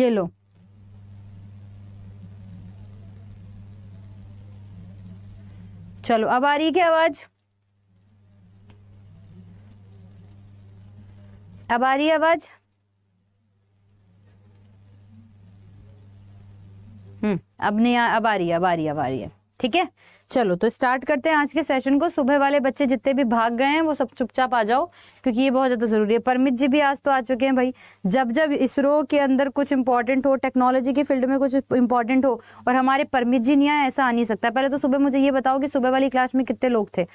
ये लो चलो अब आ रही क्या आवाज अब आ रही आवाज हम्म अब नहीं अब आ रही है अब आ रही है अब आ रही है ठीक है चलो तो स्टार्ट करते हैं आज के सेशन को सुबह वाले बच्चे जितने भी भाग गए हैं वो सब चुपचाप आ जाओ क्योंकि ये बहुत ज़्यादा ज़रूरी है परमित जी भी आज तो आ चुके हैं भाई जब जब इसरो के अंदर कुछ इंपॉर्टेंट हो टेक्नोलॉजी के फील्ड में कुछ इंपॉर्टेंट हो और हमारे परमित जी नहीं आए ऐसा आ नहीं सकता पहले तो सुबह मुझे ये बताओ कि सुबह वाली क्लास में कितने लोग थे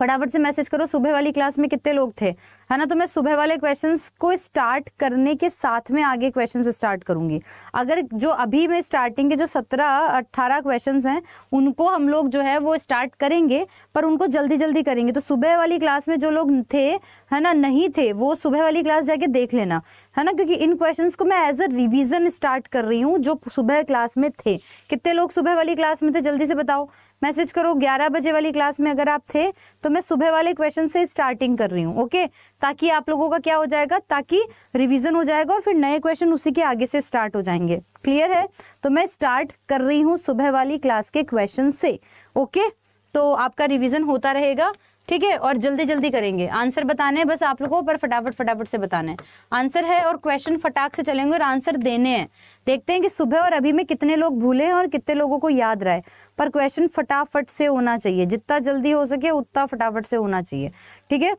फटाफट से मैसेज करो सुबह वाली क्लास में कितने लोग थे है ना तो मैं सुबह वाले क्वेश्चंस को स्टार्ट करने के साथ में आगे क्वेश्चंस स्टार्ट करूंगी अगर जो अभी मैं स्टार्टिंग के जो सत्रह अट्ठारह क्वेश्चंस हैं उनको हम लोग जो है वो स्टार्ट करेंगे पर उनको जल्दी जल्दी करेंगे तो सुबह वाली क्लास में जो लोग थे है ना नहीं थे वो सुबह वाली क्लास जाके देख लेना है ना क्योंकि इन क्वेश्चन को मैं एज अ रिविजन स्टार्ट कर रही हूँ जो सुबह क्लास में थे कितने लोग सुबह वाली क्लास में थे जल्दी से बताओ मैसेज करो ग्यारह बजे वाली क्लास में अगर आप थे तो मैं सुबह वाले क्वेश्चन से स्टार्टिंग कर रही हूँ ओके ताकि आप लोगों का क्या हो जाएगा ताकि रिविजन हो जाएगा और फिर नए क्वेश्चन उसी के आगे से स्टार्ट हो जाएंगे क्लियर है तो मैं स्टार्ट कर रही हूँ सुबह वाली क्लास के क्वेश्चन से ओके तो आपका रिविजन होता रहेगा ठीक है और जल्दी जल्दी करेंगे आंसर बताने हैं बस आप लोगों पर फटाफट फटाफट से बताना है आंसर है और क्वेश्चन फटाक से चलेंगे और आंसर देने हैं देखते हैं कि सुबह और अभी में कितने लोग भूले हैं और कितने लोगों को याद रहा है पर क्वेश्चन फटाफट से होना चाहिए जितना जल्दी हो सके उतना फटाफट से होना चाहिए ठीक है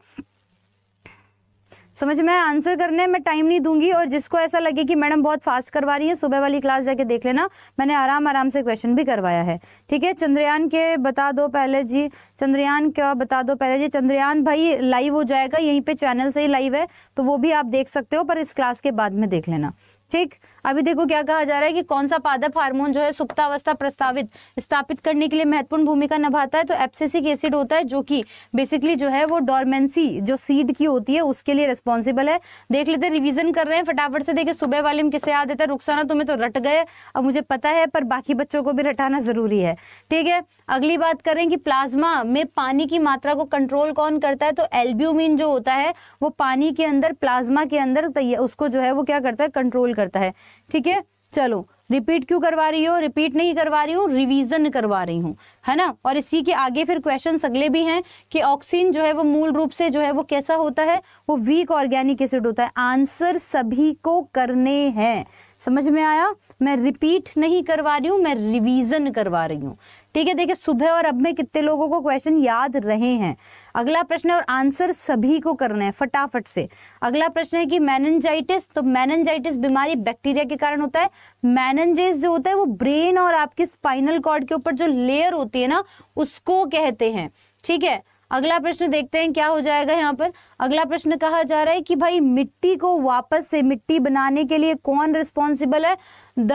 समझ में आंसर करने में टाइम नहीं दूंगी और जिसको ऐसा लगे कि मैडम बहुत फास्ट करवा रही है सुबह वाली क्लास जाके देख लेना मैंने आराम आराम से क्वेश्चन भी करवाया है ठीक है चंद्रयान के बता दो पहले जी चंद्रयान का बता दो पहले जी चंद्रयान भाई लाइव हो जाएगा यहीं पर चैनल से ही लाइव है तो वो भी आप देख सकते हो पर इस क्लास के बाद में देख लेना ठीक अभी देखो क्या कहा जा रहा है कि कौन सा पादप हार्मोन जो है सुप्तावस्था प्रस्तावित स्थापित करने के लिए महत्वपूर्ण भूमिका निभाता है तो एप्सेसिक एसिड होता है जो कि बेसिकली जो है वो डॉर्मेंसी जो सीड की होती है उसके लिए रिस्पॉन्सिबल है देख लेते रिविजन कर रहे हैं फटाफट से देखिए सुबह वाले में किसे याद देता है रुखसाना तुम्हें तो रट गए अब मुझे पता है पर बाकी बच्चों को भी रटाना जरूरी है ठीक है अगली बात करें कि प्लाज्मा में पानी की मात्रा को कंट्रोल कौन करता है तो एल्ब्यूमिन जो होता है वो पानी के अंदर प्लाज्मा के अंदर उसको जो है वो क्या करता है कंट्रोल करता है ठीक है चलो रिपीट क्यों करवा रही हो रिपीट नहीं करवा रही हूँ रिवीजन करवा रही हूँ है ना और इसी के आगे फिर क्वेश्चन अगले भी हैं कि ऑक्सीन जो है वो मूल रूप से जो है वो कैसा होता है वो वीक ऑर्गेनिक एसिड होता है आंसर सभी को करने हैं समझ में आया मैं रिपीट नहीं करवा रही हूँ मैं रिवीजन करवा रही हूँ ठीक है देखिए सुबह और अब में कितने लोगों को क्वेश्चन याद रहे हैं अगला प्रश्न है और आंसर सभी को करना है फटाफट से अगला प्रश्न है कि मैनजाइटिस तो मैनजाइटिस बीमारी बैक्टीरिया के कारण होता है मैनजेस जो होता है वो ब्रेन और आपके स्पाइनल कॉर्ड के ऊपर जो लेयर होती है ना उसको कहते हैं ठीक है अगला प्रश्न देखते हैं क्या हो जाएगा यहाँ पर अगला प्रश्न कहा जा रहा है कि भाई मिट्टी को वापस से मिट्टी बनाने के लिए कौन रिस्पॉन्सिबल है द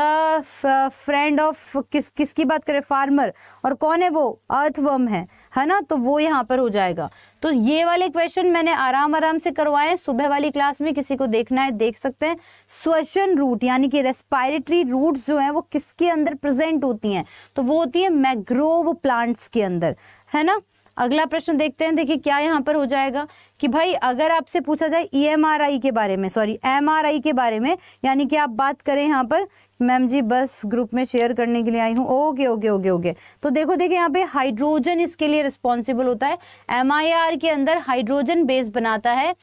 फ्रेंड ऑफ किस किसकी बात करें फार्मर और कौन है वो अर्थवर्म है है ना तो वो यहाँ पर हो जाएगा तो ये वाले क्वेश्चन मैंने आराम आराम से करवाए सुबह वाली क्लास में किसी को देखना है देख सकते हैं श्वसन रूट यानी कि रेस्पायरेटरी रूट्स जो हैं वो किसके अंदर प्रेजेंट होती हैं तो वो होती है मैग्रोव प्लांट्स के अंदर है ना अगला प्रश्न देखते हैं देखिए क्या यहाँ पर हो जाएगा कि भाई अगर आपसे पूछा जाए ई e के बारे में सॉरी एम के बारे में यानी कि आप बात करें यहाँ पर मैम जी बस ग्रुप में शेयर करने के लिए आई हूँ ओके ओके ओके ओके तो देखो देखिए यहाँ पे हाइड्रोजन इसके लिए रिस्पॉन्सिबल होता है एम के अंदर हाइड्रोजन बेस बनाता है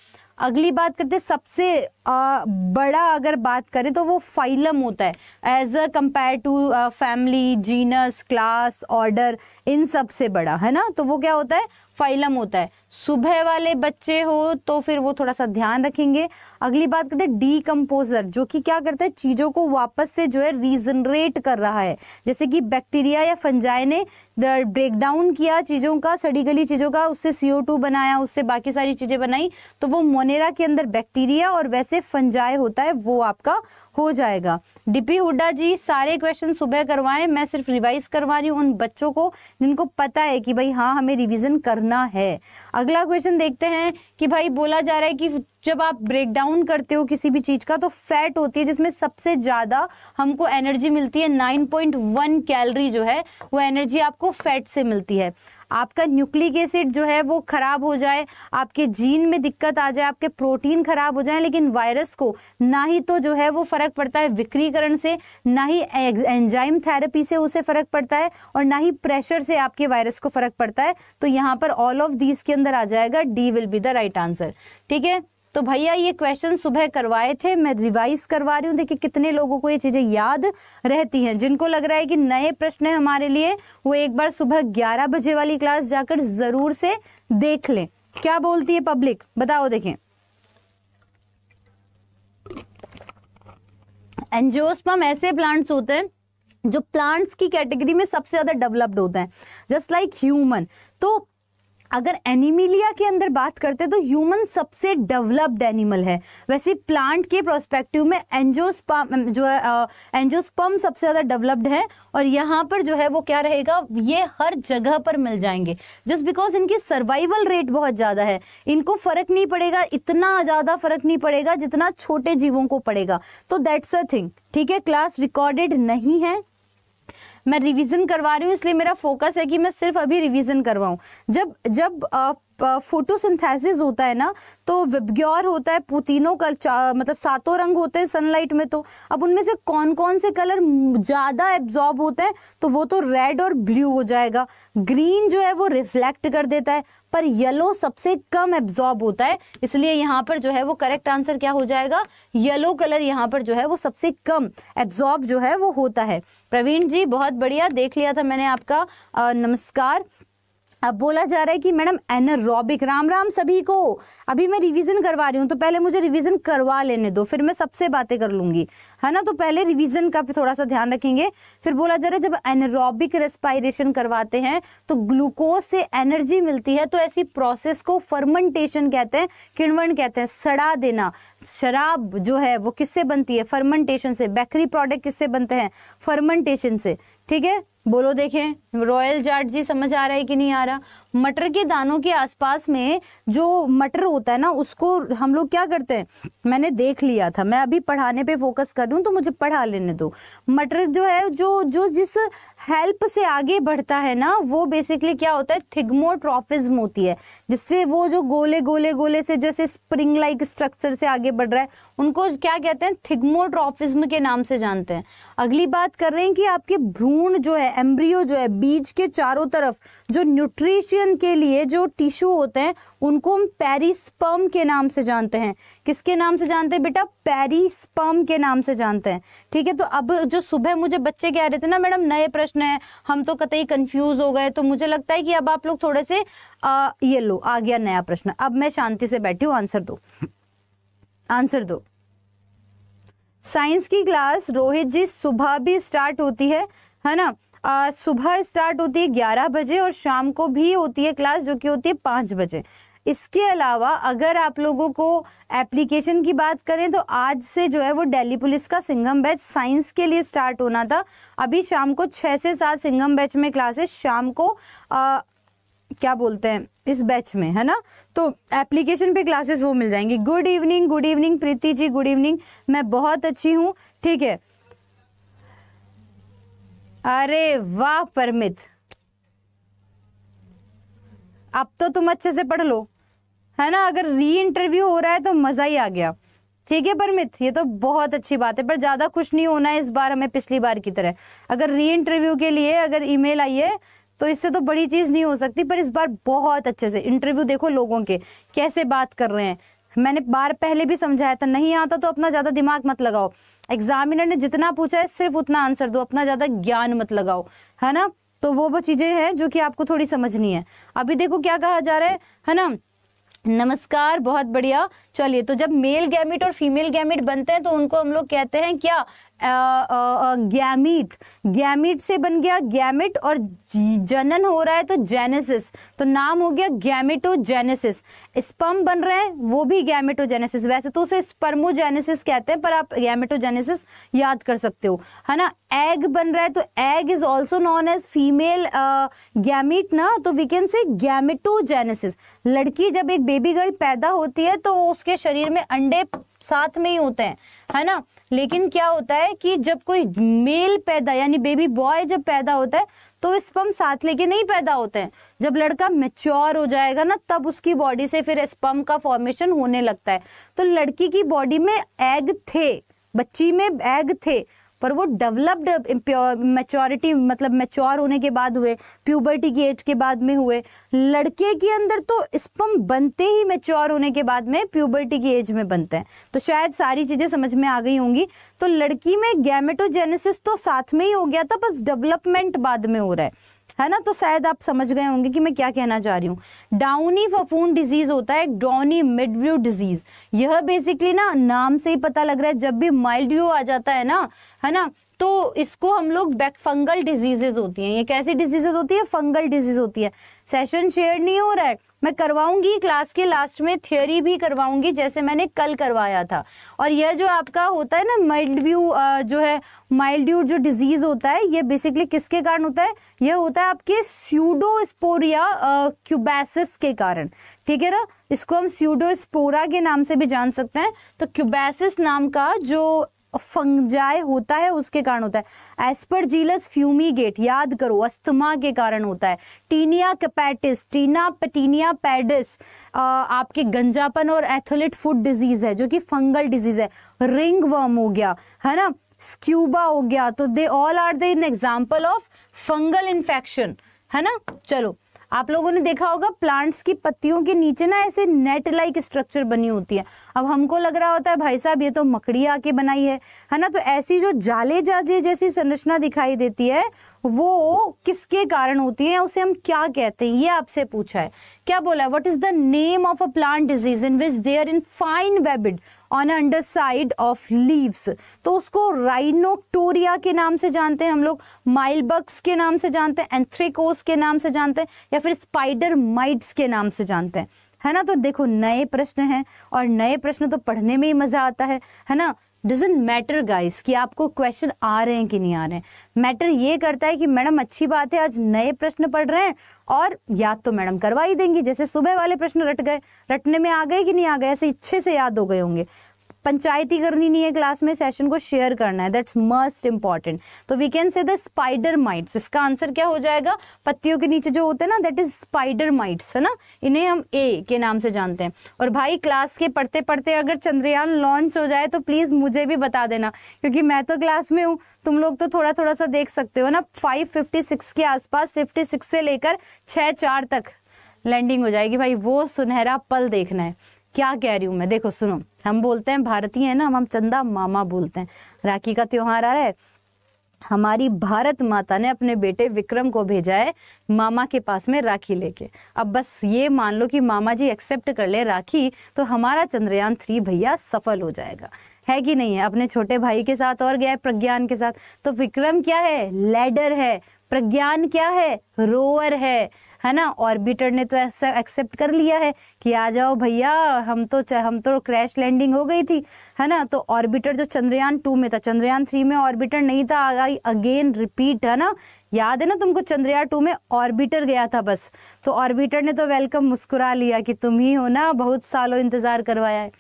अगली बात करते हैं सबसे आ, बड़ा अगर बात करें तो वो फाइलम होता है as a compared to family genus class order इन सबसे बड़ा है ना तो वो क्या होता है फाइलम होता है सुबह वाले बच्चे हो तो फिर वो थोड़ा सा ध्यान रखेंगे अगली बात करते हैं डीकम्पोजर जो कि क्या करता है चीज़ों को वापस से जो है रीजनरेट कर रहा है जैसे कि बैक्टीरिया या फंजाए ने ब्रेकडाउन किया चीज़ों का सड़ी गली चीज़ों का उससे सीओ बनाया उससे बाकी सारी चीज़ें बनाई तो वो मोनेरा के अंदर बैक्टीरिया और वैसे फंजाए होता है वो आपका हो जाएगा डीपी हुडा जी सारे क्वेश्चन सुबह करवाएं मैं सिर्फ रिवाइज करवा रही हूँ उन बच्चों को जिनको पता है कि भाई हाँ हमें रिविज़न करना करना है अगला क्वेश्चन देखते हैं कि भाई बोला जा रहा है कि जब आप ब्रेक डाउन करते हो किसी भी चीज़ का तो फैट होती है जिसमें सबसे ज़्यादा हमको एनर्जी मिलती है 9.1 कैलोरी जो है वो एनर्जी आपको फैट से मिलती है आपका न्यूक्लिक एसिड जो है वो ख़राब हो जाए आपके जीन में दिक्कत आ जाए आपके प्रोटीन ख़राब हो जाए लेकिन वायरस को ना ही तो जो है वो फ़र्क पड़ता है विक्रीकरण से ना ही एंजाइम थेरेपी से उसे फ़र्क पड़ता है और ना ही प्रेशर से आपके वायरस को फ़र्क पड़ता है तो यहाँ पर ऑल ऑफ दीज के अंदर आ जाएगा D will be the right answer ठीक है तो भैया ये क्वेश्चन सुबह करवाए थे मैं रिवाइज करवा रही हूँ देखिए कितने लोगों को ये चीज़ें याद रहती हैं जिनको लग रहा है कि नए प्रश्न हैं हमारे लिए वो एक बार सुबह ग्यारह बजे वाली क्लास जाकर ज़रूर से देख लें क्या बोलती है पब्लिक बताओ देखें एंजियोस्पम ऐसे प्लांट्स होते हैं जो प्लांट्स की कैटेगरी में सबसे ज़्यादा डेवलप्ड होते हैं जस्ट लाइक ह्यूमन तो अगर एनिमिलिया के अंदर बात करते हैं तो ह्यूमन सबसे डेवलप्ड एनिमल है वैसे प्लांट के प्रोस्पेक्टिव में एंजोस्पम जो है एंजोस्पम सबसे ज़्यादा डेवलप्ड है और यहाँ पर जो है वो क्या रहेगा ये हर जगह पर मिल जाएंगे जस्ट बिकॉज इनकी सर्वाइवल रेट बहुत ज़्यादा है इनको फ़र्क नहीं पड़ेगा इतना ज़्यादा फ़र्क नहीं पड़ेगा जितना छोटे जीवों को पड़ेगा तो दैट्स अ थिंग ठीक है क्लास रिकॉर्डेड नहीं है मैं रिवीजन करवा रही हूँ इसलिए मेरा फोकस है कि मैं सिर्फ अभी रिवीजन करवाऊँ जब जब फोटोसिंथेसिस होता है ना तो विबग्योर होता है पुतीनों का मतलब सातों रंग होते हैं सनलाइट में तो अब उनमें से कौन कौन से कलर ज़्यादा एब्जॉर्ब होते हैं तो वो तो रेड और ब्लू हो जाएगा ग्रीन जो है वो रिफ्लेक्ट कर देता है पर येलो सबसे कम एब्जॉर्ब होता है इसलिए यहाँ पर जो है वो करेक्ट आंसर क्या हो जाएगा येलो कलर यहाँ पर जो है वो सबसे कम एब्जॉर्ब जो है वो होता है प्रवीण जी बहुत बढ़िया देख लिया था मैंने आपका नमस्कार अब बोला जा रहा है कि मैडम एनरॉबिक राम राम सभी को अभी मैं रिवीजन करवा रही हूँ तो पहले मुझे रिवीजन करवा लेने दो फिर मैं सबसे बातें कर लूँगी है ना तो पहले रिवीजन का थोड़ा सा ध्यान रखेंगे फिर बोला जा रहा है जब एनरॉबिक रेस्पायरेशन करवाते हैं तो ग्लूकोज से एनर्जी मिलती है तो ऐसी प्रोसेस को फर्मेंटेशन कहते हैं किणवन कहते हैं सड़ा देना शराब जो है वो किससे बनती है फर्मेंटेशन से बेकरी प्रोडक्ट किससे बनते हैं फर्मेंटेशन से ठीक है बोलो देखें रॉयल जाट जी समझ आ रहा है कि नहीं आ रहा मटर के दानों के आसपास में जो मटर होता है ना उसको हम लोग क्या करते हैं मैंने देख लिया था मैं अभी पढ़ाने पे फोकस कर रही तो मुझे पढ़ा लेने दो मटर जो है जो जो जिस हेल्प से आगे बढ़ता है ना वो बेसिकली क्या होता है थिग्मोट्रॉफिज्म होती है जिससे वो जो गोले गोले गोले से जैसे स्प्रिंग लाइक स्ट्रक्चर से आगे बढ़ रहा है उनको क्या कहते हैं थिग्मोट्रॉफिज्म के नाम से जानते हैं अगली बात कर रहे हैं कि आपके भ्रूण जो है एम्ब्रियो जो है बीज के चारों तरफ जो न्यूट्रीशियन फर्टिलाइजेशन के लिए जो टिश्यू होते हैं उनको हम पेरिस्पर्म के नाम से जानते हैं किसके नाम से जानते हैं बेटा पेरिस्पर्म के नाम से जानते हैं ठीक है तो अब जो सुबह मुझे बच्चे कह रहे थे ना मैडम नए प्रश्न हैं हम तो कतई कंफ्यूज हो गए तो मुझे लगता है कि अब आप लोग थोड़े से आ, ये लो आ गया नया प्रश्न अब मैं शांति से बैठी हूँ आंसर दो आंसर दो साइंस की क्लास रोहित जी सुबह भी स्टार्ट होती है है ना सुबह स्टार्ट होती है ग्यारह बजे और शाम को भी होती है क्लास जो कि होती है पाँच बजे इसके अलावा अगर आप लोगों को एप्लीकेशन की बात करें तो आज से जो है वो दिल्ली पुलिस का सिंगम बैच साइंस के लिए स्टार्ट होना था अभी शाम को छः से सात सिंगम बैच में क्लासेस शाम को आ, क्या बोलते हैं इस बैच में है ना तो एप्लीकेशन पे क्लासेस वो मिल जाएंगी good evening good evening Preeti ji good evening मैं बहुत अच्छी हूँ ठीक है अरे वाह परमित अब तो तुम अच्छे से पढ़ लो है ना अगर री इंटरव्यू हो रहा है तो मज़ा ही आ गया ठीक है परमित ये तो बहुत अच्छी बात है पर ज़्यादा खुश नहीं होना है इस बार हमें पिछली बार की तरह अगर री इंटरव्यू के लिए अगर ईमेल आई है तो इससे तो बड़ी चीज़ नहीं हो सकती पर इस बार बहुत अच्छे से इंटरव्यू देखो लोगों के कैसे बात कर रहे हैं मैंने बार पहले भी समझाया था नहीं आता तो अपना ज़्यादा दिमाग मत लगाओ एग्जामिनर ने जितना पूछा है सिर्फ उतना आंसर दो अपना ज़्यादा ज्ञान मत लगाओ है ना तो वो वो चीज़ें हैं जो कि आपको थोड़ी समझनी है अभी देखो क्या कहा जा रहा है है ना नमस्कार बहुत बढ़िया चलिए तो जब मेल गैमिट और फीमेल गैमिट बनते हैं तो उनको हम लोग कहते हैं क्या गैमिट गैमिट से बन गया गैमिट और जनन हो रहा है तो जेनेसिस तो नाम हो गया गैमिटोजेनेसिस स्पर्म बन रहे हैं वो भी गैमिटोजेनेसिस वैसे तो उसे स्पर्मोजेनेसिस कहते हैं पर आप गैमिटोजेनेसिस याद कर सकते हो है ना एग बन रहा है तो egg is also known as female gamete ना तो वी कैन से गैमिटोजेनेसिस लड़की जब एक बेबी गर्ल पैदा होती है तो उसके शरीर में अंडे साथ में ही होते हैं है ना लेकिन क्या होता है कि जब कोई मेल पैदा यानी बेबी बॉय जब पैदा होता है तो स्पम साथ लेके नहीं पैदा होते हैं जब लड़का मेच्योर हो जाएगा ना तब उसकी बॉडी से फिर स्पम का फॉर्मेशन होने लगता है तो लड़की की बॉडी में एग थे बच्ची में एग थे पर वो डेवलप्ड मेच्योरिटी मतलब मेच्योर होने के बाद हुए प्यूबर्टी की एज के बाद में हुए लड़के के अंदर तो स्पम बनते ही मेच्योर होने के बाद में प्यूबर्टी की एज में बनते हैं तो शायद सारी चीज़ें समझ में आ गई होंगी तो लड़की में गैमेटोजेनेसिस तो साथ में ही हो गया था बस डेवलपमेंट बाद में हो रहा है है ना तो शायद आप समझ गए होंगे कि मैं क्या कहना चाह रही हूँ डाउनी फफून डिजीज़ होता है डाउनी मिडव्यू डिजीज़ यह बेसिकली ना नाम से ही पता लग रहा है जब भी माइल्ड व्यू आ जाता है ना है ना तो इसको हम लोग बैक फंगल डिजीजेज होती हैं ये कैसी डिजीजेज होती है फंगल डिजीज होती है सेशन शेयर नहीं हो रहा है मैं करवाऊंगी क्लास के लास्ट में थियोरी भी करवाऊंगी जैसे मैंने कल करवाया था और यह जो आपका होता है ना व्यू जो है माइल्ड्यू जो डिजीज़ होता है ये बेसिकली किसके कारण होता है यह होता है आपके स्यूडोस्पोरिया क्यूबैसिस के कारण ठीक है ना इसको हम स्यूडोस्पोरा के नाम से भी जान सकते हैं तो क्यूबैसिस नाम का जो फंगजाय होता है उसके कारण होता है एस्परजीलस फ्यूमीगेट याद करो अस्थमा के कारण होता है टीनिया कैपेटिस टीना पटीनिया पैडिस आपके गंजापन और एथलेट फूड डिजीज है जो कि फंगल डिजीज है रिंग वर्म हो गया है ना स्क्यूबा हो गया तो they all are the in example of fungal infection है ना चलो आप लोगों ने देखा होगा प्लांट्स की पत्तियों के नीचे ना ऐसे नेट लाइक स्ट्रक्चर बनी होती है अब हमको लग रहा होता है भाई साहब ये तो मकड़ी आके बनाई है है ना तो ऐसी जो जाले जाजे जैसी संरचना दिखाई देती है वो किसके कारण होती है उसे हम क्या कहते हैं ये आपसे पूछा है क्या बोला है what is the name of a plant disease in which are in fine webbed on underside of leaves तो उसको राइनोक्टोरिया के नाम से जानते हैं हम लोग माइलबक्स के नाम से जानते हैं एंथ्रिकोस के नाम से जानते हैं या फिर स्पाइडर माइट्स के नाम से जानते हैं है ना तो देखो नए प्रश्न हैं और नए प्रश्न तो पढ़ने में ही मज़ा आता है है ना डजेंट मैटर गाइस कि आपको क्वेश्चन आ रहे हैं कि नहीं आ रहे हैं मैटर ये करता है कि मैडम अच्छी बात है आज नए प्रश्न पढ़ रहे हैं और याद तो मैडम करवा ही देंगी जैसे सुबह वाले प्रश्न रट गए रटने में आ गए कि नहीं आ गए ऐसे अच्छे से याद हो गए होंगे पंचायती करनी नहीं है क्लास में सेशन को शेयर करना है दैट्स मस्ट इंपॉर्टेंट तो we can say the spider mites इसका आंसर क्या हो जाएगा पत्तियों के नीचे जो होते हैं ना दैट इज स्पाइडर माइट्स है ना इन्हें हम ए के नाम से जानते हैं और भाई क्लास के पढ़ते पढ़ते अगर चंद्रयान लॉन्च हो जाए तो प्लीज़ मुझे भी बता देना क्योंकि मैं तो क्लास में हूँ तुम लोग तो थोड़ा थोड़ा सा देख सकते हो ना फाइव फिफ्टी सिक्स के आसपास फिफ्टी सिक्स से लेकर छः चार तक लैंडिंग हो जाएगी भाई वो सुनहरा पल देखना है क्या कह रही हूँ मैं देखो सुनो हम बोलते हैं भारतीय है ना हम चंदा मामा बोलते हैं राखी का त्योहार आ रहा है हमारी भारत माता ने अपने बेटे विक्रम को भेजा है मामा के पास में राखी लेके अब बस ये मान लो कि मामा जी एक्सेप्ट कर ले राखी तो हमारा चंद्रयान थ्री भैया सफल हो जाएगा है कि नहीं है अपने छोटे भाई के साथ और गया है प्रज्ञान के साथ तो विक्रम क्या है लैडर है प्रज्ञान क्या है रोवर है है ना ऑर्बिटर ने तो ऐसा एक्सेप्ट कर लिया है कि आ जाओ भैया हम तो हम तो क्रैश लैंडिंग हो गई थी है ना तो ऑर्बिटर जो चंद्रयान टू में था चंद्रयान थ्री में ऑर्बिटर नहीं था आई अगेन रिपीट है ना याद है ना तुमको चंद्रयान टू में ऑर्बिटर गया था बस तो ऑर्बिटर ने तो वेलकम मुस्कुरा लिया कि तुम ही हो ना बहुत सालों इंतज़ार करवाया है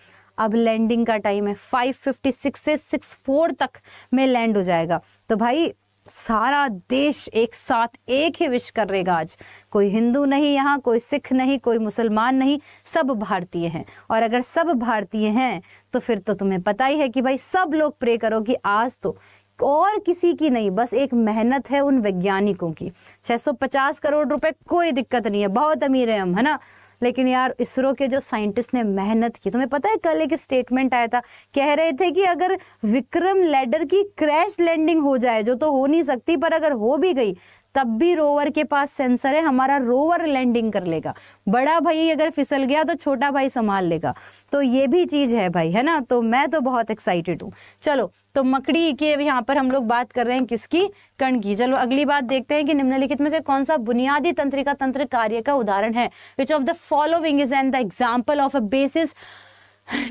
अब लैंडिंग का टाइम है 556 से 64 तक में लैंड हो जाएगा तो भाई सारा देश एक साथ एक ही विश कर रहेगा आज कोई हिंदू नहीं यहाँ कोई सिख नहीं कोई मुसलमान नहीं सब भारतीय हैं और अगर सब भारतीय हैं तो फिर तो तुम्हें पता ही है कि भाई सब लोग प्रे करो कि आज तो और किसी की नहीं बस एक मेहनत है उन वैज्ञानिकों की 650 करोड़ रुपए कोई दिक्कत नहीं है बहुत अमीर है हम है ना लेकिन यार इसरो के जो साइंटिस्ट ने मेहनत की तुम्हें पता है कल एक स्टेटमेंट आया था कह रहे थे कि अगर विक्रम लैडर की क्रैश लैंडिंग हो जाए जो तो हो नहीं सकती पर अगर हो भी गई तब भी रोवर के पास सेंसर है हमारा रोवर लैंडिंग कर लेगा बड़ा भाई अगर फिसल गया तो छोटा भाई संभाल लेगा तो ये भी चीज़ है भाई है ना तो मैं तो बहुत एक्साइटेड हूँ चलो तो मकड़ी की अभी यहाँ पर हम लोग बात कर रहे हैं किसकी कण की चलो अगली बात देखते हैं कि निम्नलिखित में से कौन सा बुनियादी तंत्रिका तंत्र कार्य का उदाहरण है which of the following is an the example of a basis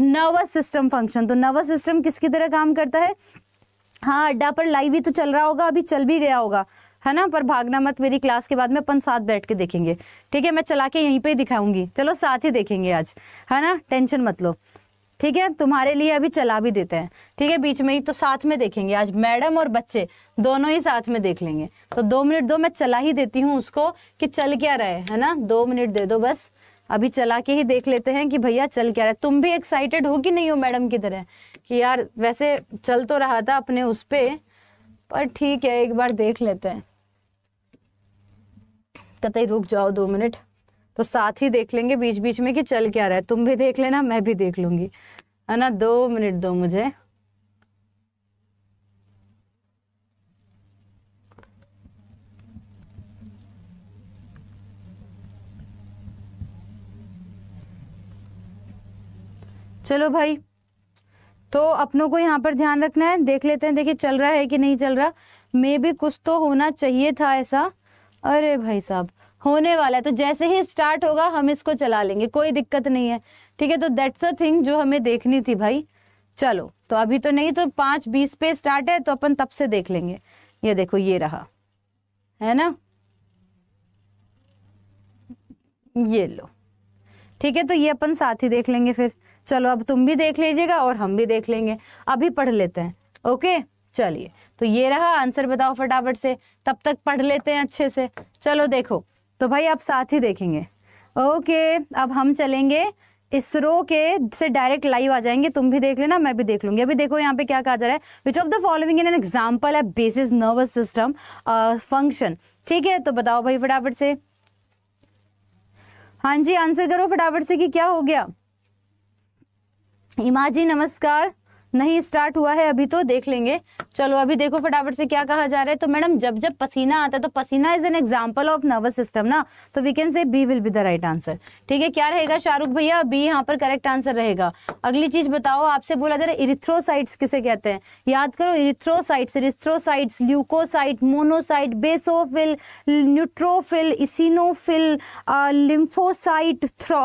nervous system function तो नर्वस सिस्टम किसकी तरह काम करता है हाँ अड्डा पर लाइव ही तो चल रहा होगा अभी चल भी गया होगा है ना पर भागना मत मेरी क्लास के बाद में अपन साथ बैठ के देखेंगे ठीक है मैं चला के यहीं पे ही दिखाऊंगी चलो साथ ही देखेंगे आज है ना टेंशन मत लो ठीक है तुम्हारे लिए अभी चला भी देते हैं ठीक है बीच में ही तो साथ में देखेंगे आज मैडम और बच्चे दोनों ही साथ में देख लेंगे तो दो मिनट दो मैं चला ही देती हूँ उसको कि चल क्या रहे है है ना दो मिनट दे दो बस अभी चला के ही देख लेते हैं कि भैया चल क्या रहा है तुम भी एक्साइटेड हो कि नहीं हो मैडम की तरह कि यार वैसे चल तो रहा था अपने उस पर पर ठीक है एक बार देख लेते हैं कतई रुक जाओ दो मिनट तो साथ ही देख लेंगे बीच बीच में कि चल क्या रहा है तुम भी देख लेना मैं भी देख लूंगी है ना दो मिनट दो मुझे चलो भाई तो अपनों को यहाँ पर ध्यान रखना है देख लेते हैं देखिए चल रहा है कि नहीं चल रहा मे भी कुछ तो होना चाहिए था ऐसा अरे भाई साहब होने वाला है तो जैसे ही स्टार्ट होगा हम इसको चला लेंगे कोई दिक्कत नहीं है ठीक है तो दैट्स अ थिंग जो हमें देखनी थी भाई चलो तो अभी तो नहीं तो पाँच बीस पे स्टार्ट है तो अपन तब से देख लेंगे ये देखो ये रहा है ना ये लो ठीक है तो ये अपन साथ ही देख लेंगे फिर चलो अब तुम भी देख लीजिएगा और हम भी देख लेंगे अभी पढ़ लेते हैं ओके चलिए तो ये रहा आंसर बताओ फटाफट से तब तक पढ़ लेते हैं अच्छे से चलो देखो तो भाई आप साथ ही देखेंगे ओके अब हम चलेंगे इसरो के से डायरेक्ट लाइव आ जाएंगे तुम भी देख लेना मैं भी देख लूंगी अभी देखो यहाँ पे क्या कहा जा रहा है which of the following in an example है बेसिस नर्वस सिस्टम फंक्शन ठीक है तो बताओ भाई फटाफट से हाँ जी आंसर करो फटाफट से कि क्या हो गया इमाजी नमस्कार नहीं स्टार्ट हुआ है अभी तो देख लेंगे चलो अभी देखो फटाफट से क्या कहा जा रहा है तो मैडम जब जब पसीना आता है तो पसीना is an example of nervous system ना तो we can say B will be the right answer ठीक है क्या रहेगा शाहरुख भैया बी यहाँ पर करेक्ट आंसर रहेगा अगली चीज बताओ आपसे बोला जा रहा है इरिथ्रोसाइट्स किसे कहते हैं याद करो erythrocytes erythrocytes leukocyte monocyte basophil neutrophil eosinophil lymphocyte through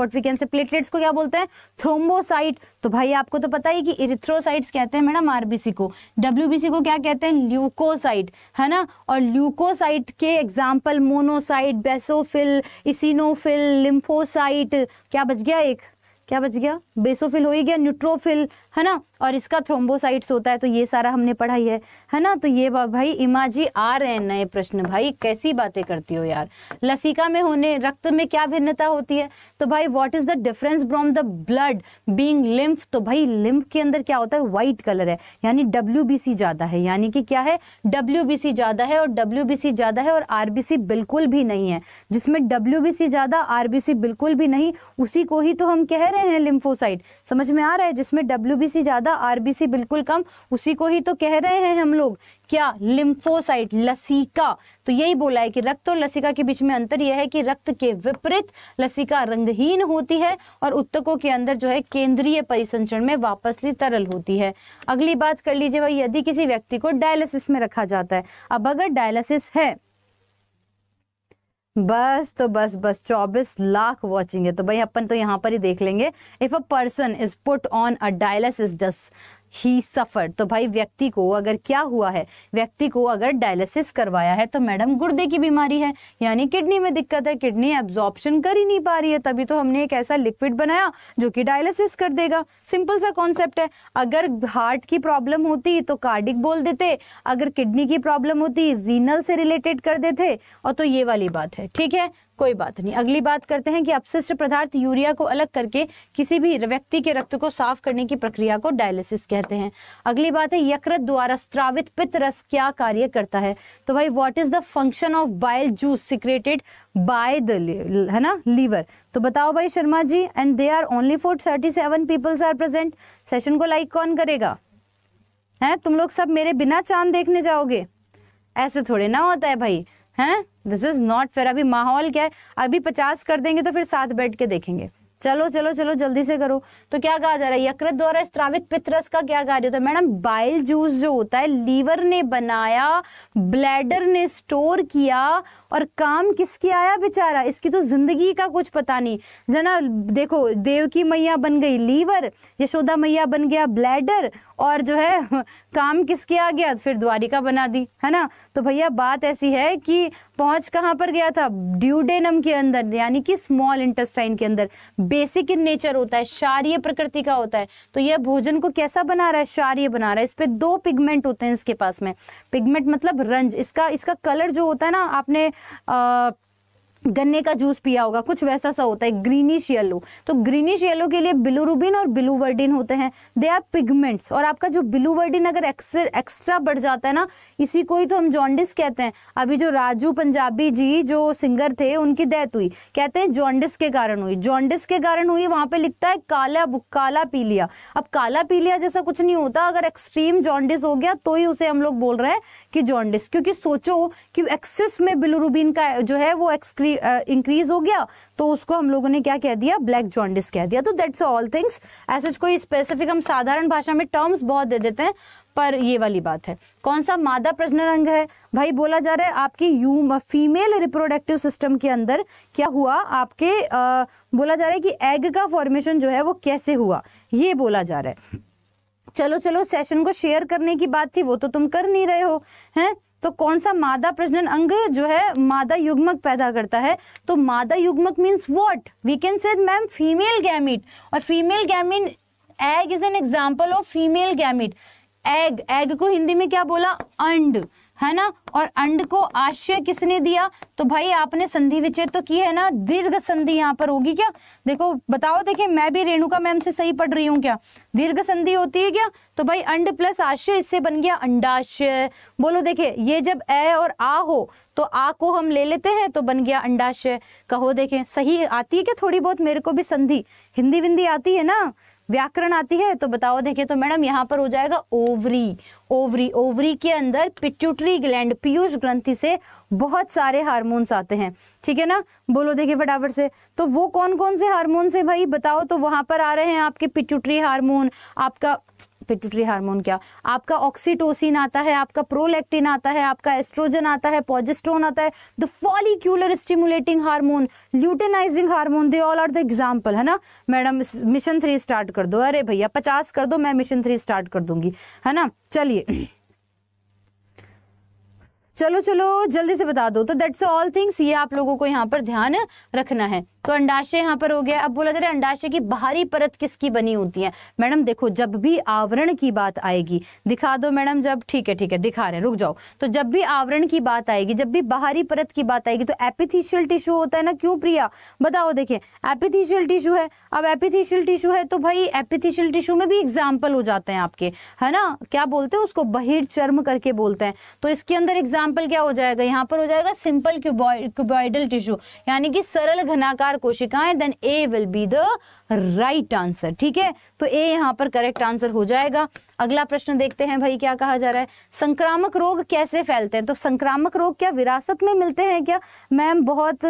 what we can say platelets को क्या बोलते हैं थ्रोम्बोसाइट तो भाई आपको तो पता ही कि इरिथ्रोसाइट्स कहते हैं मैडम आरबीसी को डब्ल्यूबीसी को क्या कहते हैं ल्यूकोसाइट है ना और ल्यूकोसाइट के example monocyte basophil eosinophil lymphocyte क्या बच गया एक क्या बच गया बेसोफिल हो ही गया न्यूट्रोफिल है ना और इसका थ्रोम्बोसाइट्स होता है तो ये सारा हमने पढ़ा ही है है ना तो ये भाई इमा जी आ रहे हैं नए प्रश्न भाई कैसी बातें करती हो यार लसिका में होने रक्त में क्या भिन्नता होती है तो भाई what is the difference from the blood being lymph तो भाई लिम्फ के अंदर क्या होता है व्हाइट कलर है यानी डब्ल्यू ज़्यादा है यानी कि क्या है डब्ल्यू ज़्यादा है और डब्ल्यू ज़्यादा है और आर बिल्कुल भी नहीं है जिसमें डब्ल्यू ज़्यादा आर बिल्कुल भी नहीं उसी को ही तो हम कह रहे रहे हैं लिम्फोसाइट समझ में आ रहा है जिसमें डब्ल्यू ज़्यादा आर बिल्कुल कम उसी को ही तो कह रहे हैं हम लोग क्या लिम्फोसाइट लसीका तो यही बोला है कि रक्त और लसिका के बीच में अंतर यह है कि रक्त के विपरीत लसिका रंगहीन होती है और उत्तकों के अंदर जो है केंद्रीय परिसंचरण में वापसली तरल होती है अगली बात कर लीजिए भाई यदि किसी व्यक्ति को डायलिसिस में रखा जाता है अब अगर डायलिसिस है बस तो बस बस चौबीस लाख वॉचिंग है तो भाई अपन तो यहाँ पर ही देख लेंगे if a person is put on a dialysis he suffer तो भाई व्यक्ति को अगर क्या हुआ है व्यक्ति को अगर डायलिसिस करवाया है तो मैडम गुर्दे की बीमारी है यानी किडनी में दिक्कत है किडनी एब्जॉर्प्शन कर ही नहीं पा रही है तभी तो हमने एक ऐसा लिक्विड बनाया जो कि डायलिसिस कर देगा सिंपल सा कॉन्सेप्ट है अगर हार्ट की प्रॉब्लम होती तो कार्डिक बोल देते अगर किडनी की प्रॉब्लम होती रीनल से रिलेटेड कर देते और तो ये वाली बात है ठीक है कोई बात नहीं अगली बात करते हैं कि अपशिष्ट पदार्थ यूरिया को अलग करके किसी भी व्यक्ति के रक्त को साफ करने की प्रक्रिया को डायलिसिस कहते हैं अगली बात है यकृत द्वारा स्त्रावित पित्त रस क्या कार्य करता है तो भाई what is the function of bile juice secreted by the है ना लीवर तो बताओ भाई Sharma ji and they are only for thirty seven peoples are present session को लाइक कौन करेगा है तुम लोग सब मेरे बिना चांद देखने जाओगे ऐसे थोड़े ना होता है भाई हैं दिस इज़ नॉट फेयर अभी माहौल क्या है अभी पचास कर देंगे तो फिर सात बैठ के देखेंगे चलो चलो चलो जल्दी से करो तो क्या कहा जा रहा है यकृत द्वारा स्त्रावित पितरस का क्या कार्य होता है मैडम बाइल जूस जो होता है लीवर ने बनाया ब्लैडर ने स्टोर किया और काम किसके आया बेचारा इसकी तो जिंदगी का कुछ पता नहीं जना देखो देव की मैया बन गई लीवर यशोदा मैया बन गया ब्लैडर और जो है काम किसके आ गया फिर द्वारिका बना दी है ना तो भैया बात ऐसी है कि पहुंच कहाँ पर गया था ड्यूडेनम के अंदर यानी कि स्मॉल इंटेस्टाइन के अंदर बेसिक इन नेचर होता है क्षारिय प्रकृति का होता है तो यह भोजन को कैसा बना रहा है क्षारिय बना रहा है इस पर दो पिगमेंट होते हैं इसके पास में पिगमेंट मतलब रंज इसका इसका कलर जो होता है ना आपने आ, गन्ने का जूस पिया होगा कुछ वैसा सा होता है ग्रीनिश येलो तो ग्रीनिश येलो के लिए बिलुरुबिन और बिलुवर्डिन होते हैं दे आर पिगमेंट्स और आपका जो बिलुवर्डिन अगर एक्स्ट्रा बढ़ जाता है ना इसी को ही तो हम जॉन्डिस कहते हैं अभी जो राजू पंजाबी जी जो सिंगर थे उनकी डेथ हुई कहते हैं जॉन्डिस के कारण हुई जॉन्डिस के कारण हुई वहाँ पर लिखता है काला काला पीलिया अब काला पीलिया जैसा कुछ नहीं होता अगर एक्सट्रीम जॉन्डिस हो गया तो ही उसे हम लोग बोल रहे हैं कि जॉन्डिस क्योंकि सोचो कि एक्सेस में बिलुरुबिन का जो है वो एक्सक्रीम इंक्रीज uh, हो गया तो उसको हम लोगों ने क्या कह दिया ब्लैक जॉन्डिस कह दिया तो दैट्स ऑल थिंग्स ऐसे कोई स्पेसिफिक हम साधारण भाषा में टर्म्स बहुत दे देते हैं पर ये वाली बात है कौन सा मादा प्रजनन अंग है भाई बोला जा रहा है आपकी यू फीमेल रिप्रोडक्टिव सिस्टम के अंदर क्या हुआ आपके आ, uh, बोला जा रहा है कि एग का फॉर्मेशन जो है वो कैसे हुआ ये बोला जा रहा है चलो चलो सेशन को शेयर करने की बात थी वो तो तुम कर नहीं रहे हो हैं तो कौन सा मादा प्रजनन अंग जो है मादा युग्मक पैदा करता है तो मादा युग्मक means what we can say ma'am female gamete और female gamete egg is an example of female gamete egg egg को हिंदी में क्या बोला अंड है ना और अंड को आशय किसने दिया तो भाई आपने संधि विचे तो की है ना दीर्घ संधि यहाँ पर होगी क्या देखो बताओ देखिए मैं भी रेणुका मैम से सही पढ़ रही हूँ क्या दीर्घ संधि होती है क्या तो भाई अंड प्लस आशय इससे बन गया अंडाशय बोलो देखिए ये जब ए और आ हो तो आ को हम ले लेते हैं तो बन गया अंडाशय कहो देखें सही आती है क्या थोड़ी बहुत मेरे को भी संधि हिंदी विंदी आती है ना व्याकरण आती है तो बताओ देखिए तो मैडम यहाँ पर हो जाएगा ओवरी ओवरी ओवरी के अंदर पिट्यूटरी ग्लैंड पीयूष ग्रंथि से बहुत सारे हार्मोन्स आते हैं ठीक है ना बोलो देखिए फटाफट से तो वो कौन कौन से हार्मोन्स है भाई बताओ तो वहां पर आ रहे हैं आपके पिट्यूटरी हार्मोन आपका पिट्यूटरी हार्मोन क्या आपका ऑक्सीटोसिन आता है आपका प्रोलेक्टिन आता है आपका एस्ट्रोजन आता है पॉजिस्ट्रोन आता है the follicular stimulating hormone luteinizing hormone they all are the example है ना मैडम मिशन थ्री स्टार्ट कर दो अरे भैया पचास कर दो मैं मिशन थ्री स्टार्ट कर दूंगी है ना चलिए चलो चलो जल्दी से बता दो तो दैट्स ऑल थिंग्स ये आप लोगों को यहाँ पर ध्यान रखना है तो अंडाशय यहाँ पर हो गया अब बोला जा रहा है अंडाशय की बाहरी परत किसकी बनी होती है मैडम देखो जब भी आवरण की बात आएगी दिखा दो मैडम जब ठीक है ठीक है दिखा रहे रुक जाओ तो जब भी आवरण की बात आएगी जब भी बाहरी परत की बात आएगी तो एपिथिशियल टिश्यू होता है ना क्यों प्रिया बताओ देखिए एपिथिशियल टिश्यू है अब एपिथिशियल टिश्यू है तो भाई एपिथिशियल टिश्यू में भी एग्जाम्पल हो जाते हैं आपके है ना क्या बोलते हैं उसको बहिर चर्म करके बोलते हैं तो इसके अंदर एग्जाम्पल क्या हो जाएगा यहाँ पर हो जाएगा सिंपल क्यूबॉइडल टिश्यू यानी कि सरल घनाकार कोशिकाएं then A will be the right answer ठीक है तो ए यहाँ पर करेक्ट आंसर हो जाएगा अगला प्रश्न देखते हैं भाई क्या कहा जा रहा है संक्रामक रोग कैसे फैलते हैं तो संक्रामक रोग क्या विरासत में मिलते हैं क्या मैम बहुत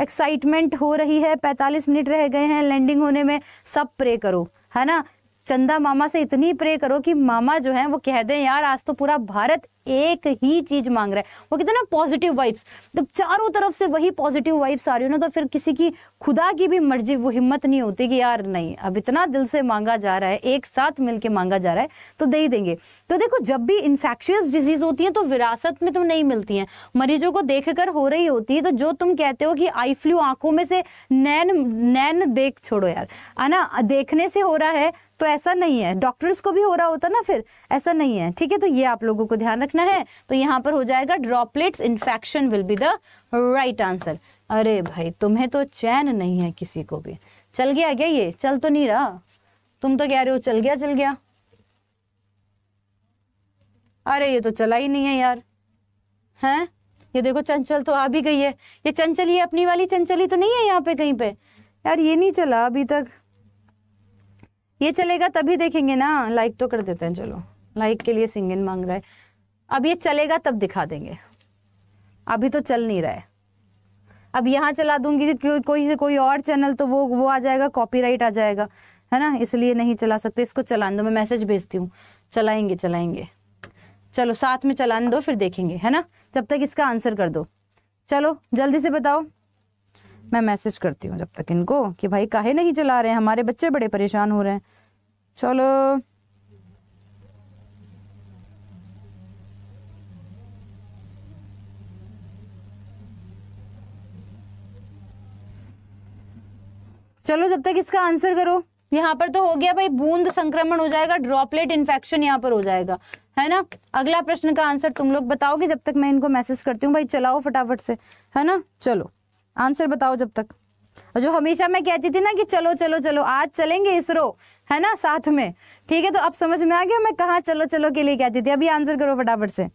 एक्साइटमेंट हो रही है 45 मिनट रह गए हैं लैंडिंग होने में सब प्रे करो है ना चंदा मामा से इतनी प्रे करो कि मामा जो है वो कह दें यार आज तो पूरा भारत एक ही चीज मांग रहा है वो कहते हैं ना पॉजिटिव वाइब्स जब चारों तरफ से वही पॉजिटिव वाइब्स आ रही हो ना तो फिर किसी की खुदा की भी मर्जी वो हिम्मत नहीं होती कि यार नहीं अब इतना दिल से मांगा जा रहा है एक साथ मिलके मांगा जा रहा है तो दे ही देंगे तो देखो जब भी इन्फेक्शियस डिजीज होती है तो विरासत में तो नहीं मिलती है मरीजों को देख कर हो रही होती है तो जो तुम कहते हो कि आई फ्लू आंखों में से नैन नैन देख छोड़ो यार है ना देखने से हो रहा है तो ऐसा नहीं है डॉक्टर्स को भी हो रहा होता ना फिर ऐसा नहीं है ठीक है तो ये आप लोगों को ध्यान रखना रखना है तो यहाँ पर हो जाएगा droplets infection will be the right answer अरे भाई तुम्हें तो चैन नहीं है किसी को भी चल गया क्या ये चल तो नहीं रहा तुम तो कह रहे हो चल गया चल गया अरे ये तो चला ही नहीं है यार हैं ये देखो चंचल तो आ भी गई है ये चंचल ये अपनी वाली चंचली तो नहीं है यहाँ पे कहीं पे यार ये नहीं चला अभी तक ये चलेगा तभी देखेंगे ना लाइक तो कर देते हैं चलो लाइक के लिए सिंगिन मांग रहा है अब ये चलेगा तब दिखा देंगे अभी तो चल नहीं रहा है अब यहाँ चला दूंगी को, कोई कोई और चैनल तो वो वो आ जाएगा कॉपीराइट आ जाएगा है ना इसलिए नहीं चला सकते इसको चलाने दो मैं मैसेज भेजती हूँ चलाएंगे चलाएंगे चलो साथ में चलाने दो फिर देखेंगे है ना जब तक इसका आंसर कर दो चलो जल्दी से बताओ मैं मैसेज करती हूँ जब तक इनको कि भाई काहे नहीं चला रहे हैं हमारे बच्चे बड़े परेशान हो रहे हैं चलो चलो जब तक इसका आंसर करो यहाँ पर तो हो गया भाई बूंद संक्रमण हो जाएगा ड्रॉपलेट इन्फेक्शन यहाँ पर हो जाएगा है ना अगला प्रश्न का आंसर तुम लोग बताओगे जब तक मैं इनको मैसेज करती हूँ भाई चलाओ फटाफट से है ना चलो आंसर बताओ जब तक जो हमेशा मैं कहती थी ना कि चलो चलो चलो आज चलेंगे इसरो है ना साथ में ठीक है तो अब समझ में आ गया मैं कहा चलो चलो के लिए कहती थी अभी आंसर करो फटाफट से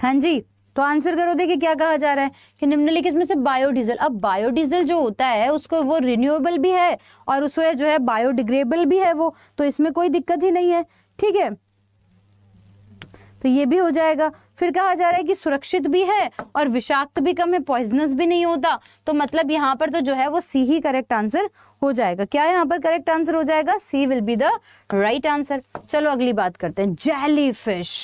हाँ जी तो आंसर करो देखिए क्या कहा जा रहा है कि निम्नलिखित में से बायोडीजल अब बायोडीजल जो होता है उसको वो रिन्यूएबल भी है और उसको जो है बायोडिग्रेबल भी है वो तो इसमें कोई दिक्कत ही नहीं है ठीक है तो ये भी हो जाएगा फिर कहा जा रहा है कि सुरक्षित भी है और विषाक्त भी कम है पॉइजनस भी नहीं होता तो मतलब यहाँ पर तो जो है वो सी ही करेक्ट आंसर हो जाएगा क्या यहाँ पर करेक्ट आंसर हो जाएगा C will be the right answer चलो अगली बात करते हैं जेली फिश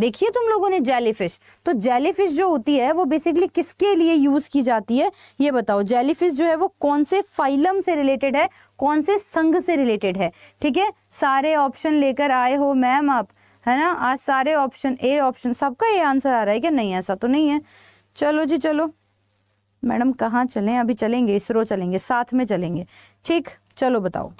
देखिए तुम लोगों ने जेली फिश तो जेली फिश जो होती है वो बेसिकली किसके लिए यूज की जाती है ये बताओ जेली फिश जो है वो कौन से फाइलम से रिलेटेड है कौन से संघ से रिलेटेड है ठीक है सारे ऑप्शन लेकर आए हो मैम आप है ना आज सारे ऑप्शन ए ऑप्शन सबका ये आंसर आ रहा है क्या नहीं ऐसा तो नहीं है चलो जी चलो मैडम कहाँ चलें अभी चलेंगे इसरो चलेंगे साथ में चलेंगे ठीक चलो बताओ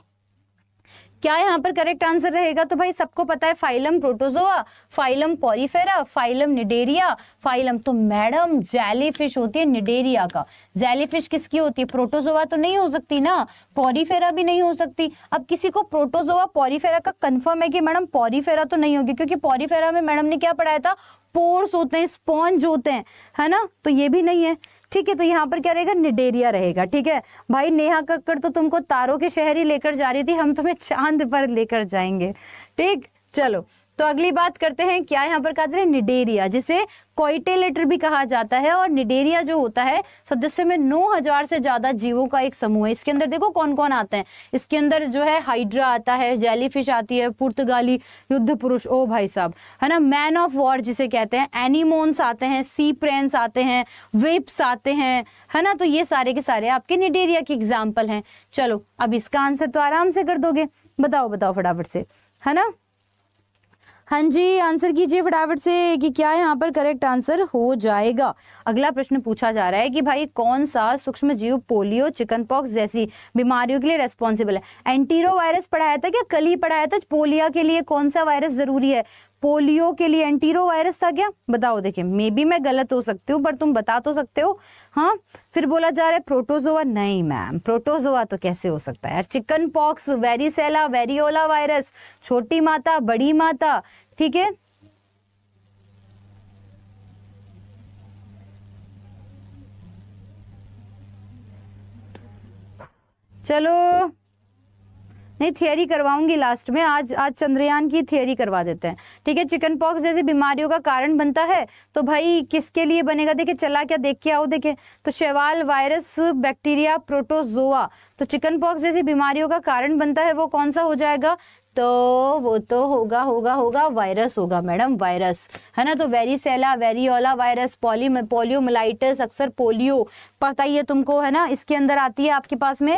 क्या यहाँ पर करेक्ट आंसर रहेगा तो भाई सबको पता है phylum protozoa phylum porifera phylum cnidaria phylum तो मैडम जैलीफिश होती है निडेरिया का जैलीफिश किसकी होती है प्रोटोजोआ तो नहीं हो सकती ना पॉरीफेरा भी नहीं हो सकती अब किसी को प्रोटोजोआ पॉरीफेरा का कंफर्म है कि मैडम पॉरीफेरा तो नहीं होगी क्योंकि पॉरीफेरा में मैडम ने क्या पढ़ाया था पोर्स होते हैं स्पॉन्ज होते हैं है ना तो ये भी नहीं है ठीक है तो यहाँ पर क्या रहेगा निडेरिया रहेगा ठीक है भाई नेहा कक्कड़ तो तुमको तारों के शहर ही लेकर जा रही थी हम तुम्हें चांद पर लेकर जाएंगे ठीक चलो तो अगली बात करते हैं क्या यहाँ पर कहा जा रहा है निडेरिया जिसे कोइटेलेटर भी कहा जाता है और निडेरिया जो होता है सदस्य में नौ हजार से ज़्यादा जीवों का एक समूह है इसके अंदर देखो कौन कौन आते हैं इसके अंदर जो है हाइड्रा आता है जेलीफिश आती है पुर्तगाली युद्ध पुरुष ओ भाई साहब है ना मैन ऑफ वॉर जिसे कहते हैं एनिमोन्स आते हैं सी प्रेन्स आते हैं वेप्स आते हैं है ना तो ये सारे के सारे आपके निडेरिया के एग्जाम्पल हैं चलो अब इसका आंसर तो आराम से कर दोगे बताओ बताओ फटाफट से है ना हाँ जी आंसर कीजिए फटाफट से कि क्या यहाँ पर करेक्ट आंसर हो जाएगा अगला प्रश्न पूछा जा रहा है कि भाई कौन सा सूक्ष्म जीव पोलियो चिकन पॉक्स जैसी बीमारियों के लिए रेस्पॉन्सिबल है एंटीरो वायरस पढ़ाया था क्या कल ही पढ़ाया था पोलिया के लिए कौन सा वायरस जरूरी है पोलियो के लिए एंटीरो वायरस था क्या बताओ देखिए मे बी मैं गलत हो सकती हूँ पर तुम बता तो सकते हो हाँ फिर बोला जा रहा है प्रोटोजोआ नहीं मैम प्रोटोजोआ तो कैसे हो सकता है यार chicken pox varicella variola virus छोटी माता बड़ी माता ठीक है चलो नहीं थियोरी करवाऊंगी लास्ट में आज आज चंद्रयान की थियोरी करवा देते हैं ठीक है चिकन पॉक्स जैसी बीमारियों का कारण बनता है तो भाई किसके लिए बनेगा देखिए चला क्या देख के आओ देखे तो शैवाल वायरस बैक्टीरिया प्रोटोजोआ तो चिकन पॉक्स जैसी बीमारियों का कारण बनता है वो कौन सा हो जाएगा तो वो तो होगा होगा होगा वायरस होगा मैडम वायरस है ना तो varicella variola virus polio poliomyelitis अक्सर पोलियो पता ही है तुमको है ना इसके अंदर आती है आपके पास में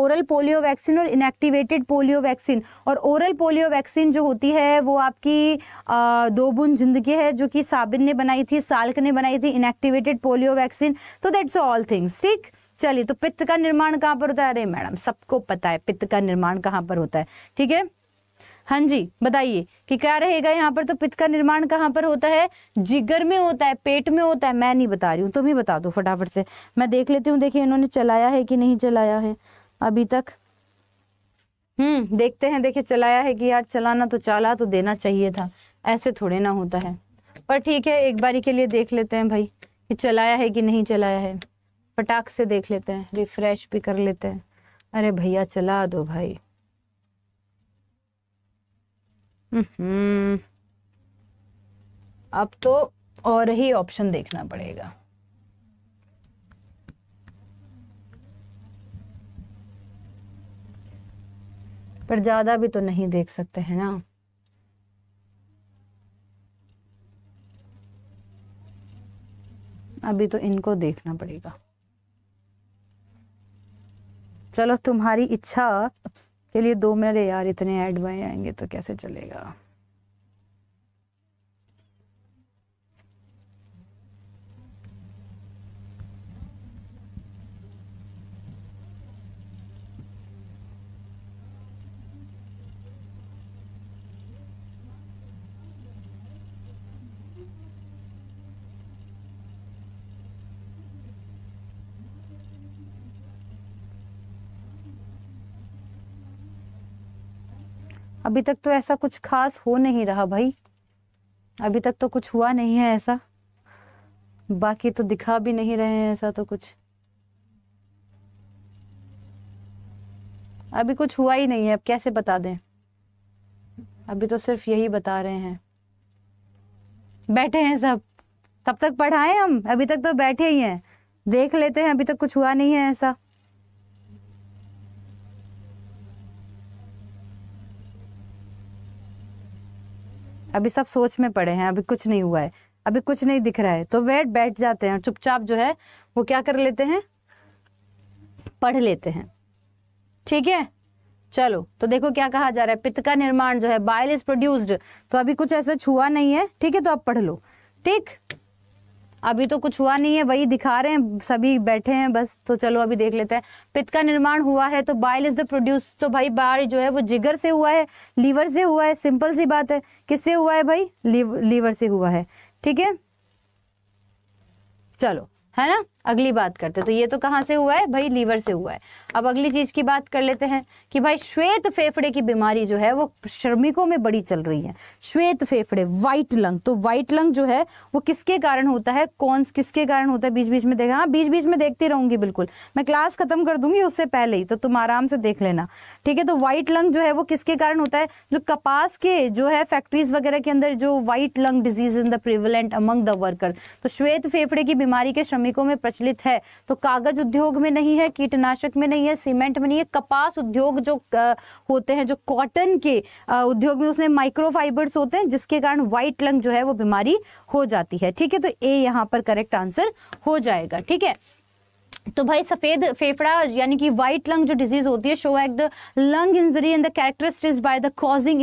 ओरल पोलियो वैक्सीन और इनएक्टिवेटेड पोलियो वैक्सीन और ओरल पोलियो वैक्सीन जो होती है वो आपकी आ, दो बुन जिंदगी है जो कि साबिन ने बनाई थी साल्क ने बनाई थी इनएक्टिवेटेड पोलियो वैक्सीन तो दैट्स ऑल थिंग्स ठीक चलिए तो पित्त का निर्माण कहाँ पर होता है अरे मैडम सबको पता है पित्त का निर्माण कहाँ पर होता है ठीक है हाँ जी बताइए कि क्या रहेगा यहाँ पर तो पित्त का निर्माण कहाँ पर होता है जिगर में होता है पेट में होता है मैं नहीं बता रही हूँ तुम ही बता दो फटाफट से मैं देख लेती हूँ देखिए इन्होंने चलाया है कि नहीं चलाया है अभी तक हम्म देखते हैं देखिए चलाया है कि यार चलाना तो चला तो देना चाहिए था ऐसे थोड़े ना होता है पर ठीक है एक बारी के लिए देख लेते हैं भाई कि चलाया है कि नहीं चलाया है फटाक से देख लेते हैं रिफ्रेश भी कर लेते हैं अरे भैया चला दो भाई हम्म। अब तो और ही ऑप्शन देखना पड़ेगा पर ज़्यादा भी तो नहीं देख सकते हैं ना अभी तो इनको देखना पड़ेगा चलो तुम्हारी इच्छा के लिए दो मेरे यार इतने ऐड बन आएंगे तो कैसे चलेगा अभी तक तो ऐसा कुछ खास हो नहीं रहा भाई अभी तक तो कुछ हुआ नहीं है ऐसा बाकी तो दिखा भी नहीं रहे हैं ऐसा तो कुछ अभी कुछ हुआ ही नहीं है अब कैसे बता दें अभी तो सिर्फ यही बता रहे हैं बैठे हैं सब तब तक पढ़ाएं हम अभी तक तो बैठे ही हैं देख लेते हैं अभी तक कुछ हुआ नहीं है ऐसा अभी सब सोच में पड़े हैं अभी कुछ नहीं हुआ है अभी कुछ नहीं दिख रहा है तो वह बैठ जाते हैं चुपचाप जो है वो क्या कर लेते हैं पढ़ लेते हैं ठीक है चलो तो देखो क्या कहा जा रहा है पित्त का निर्माण जो है बाइल इज प्रोड्यूस्ड तो अभी कुछ ऐसा छुआ नहीं है ठीक है तो आप पढ़ लो ठीक अभी तो कुछ हुआ नहीं है वही दिखा रहे हैं सभी बैठे हैं बस तो चलो अभी देख लेते हैं पित्त का निर्माण हुआ है तो बाइल इज द प्रोड्यूस तो भाई बाढ़ जो है वो जिगर से हुआ है लीवर से हुआ है सिंपल सी बात है किससे हुआ है भाई लीवर से हुआ है ठीक है चलो है ना अगली बात करते हैं तो ये तो कहाँ से हुआ है भाई लीवर से हुआ है अब अगली चीज़ की बात कर लेते हैं कि भाई श्वेत फेफड़े की बीमारी जो है वो श्रमिकों में बड़ी चल रही है श्वेत फेफड़े वाइट लंग तो वाइट लंग जो है वो किसके कारण होता है कौन किसके कारण होता है बीच बीच में देखा हाँ बीच बीच में देखती रहूंगी बिल्कुल मैं क्लास खत्म कर दूंगी उससे पहले ही तो तुम आराम से देख लेना ठीक है तो व्हाइट लंग जो है वो किसके कारण होता है जो कपास के जो है फैक्ट्रीज वगैरह के अंदर जो white lung disease in the prevalent among the worker तो श्वेत फेफड़े की बीमारी के श्रमिकों में प्रचलित है तो कागज उद्योग में नहीं है कीटनाशक में नहीं है सीमेंट में नहीं है कपास उद्योग जो होते हैं जो कॉटन के उद्योग में उसमें माइक्रोफाइबर्स होते हैं जिसके कारण व्हाइट लंग जो है वो बीमारी हो जाती है ठीक है तो ए यहाँ पर करेक्ट आंसर हो जाएगा ठीक है तो भाई सफ़ेद फेफड़ा यानी कि वाइट लंग जो डिजीज़ होती है शो एक the lung injury and the characteristics by the causing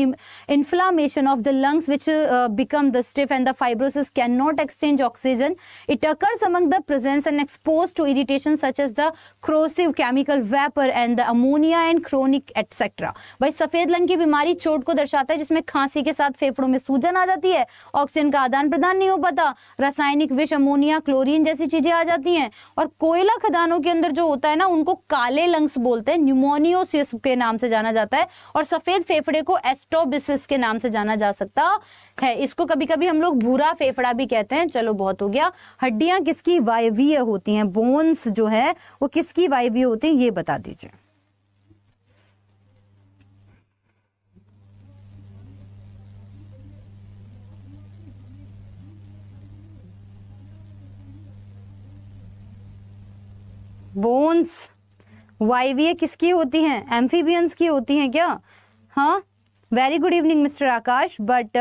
inflammation of the lungs which become the stiff and the fibrosis can not exchange oxygen it occurs among the presence and expose to irritation such as the corrosive chemical vapour and the ammonia and chronic etcetera भाई सफ़ेद lung की बीमारी चोट को दर्शाता है जिसमें खांसी के साथ फेफड़ों में सूजन आ जाती है ऑक्सीजन का आदान प्रदान नहीं हो पाता रासायनिक विष अमोनिया क्लोरिन जैसी चीज़ें आ जाती हैं और कोयला खदानों के अंदर जो होता है ना उनको काले लंग्स बोलते हैं न्यूमोनियोसिस के नाम से जाना जाता है और सफेद फेफड़े को एस्टोबिसिस के नाम से जाना जा सकता है इसको कभी कभी हम लोग भूरा फेफड़ा भी कहते हैं चलो बहुत हो गया हड्डियां किसकी वायवीय होती हैं बोन्स जो है वो किसकी वायवीय होती हैं ये बता दीजिए बोन्स वाईवीए किसकी होती हैं एम्फीबियंस की होती हैं है क्या हाँ very good evening mister Akash but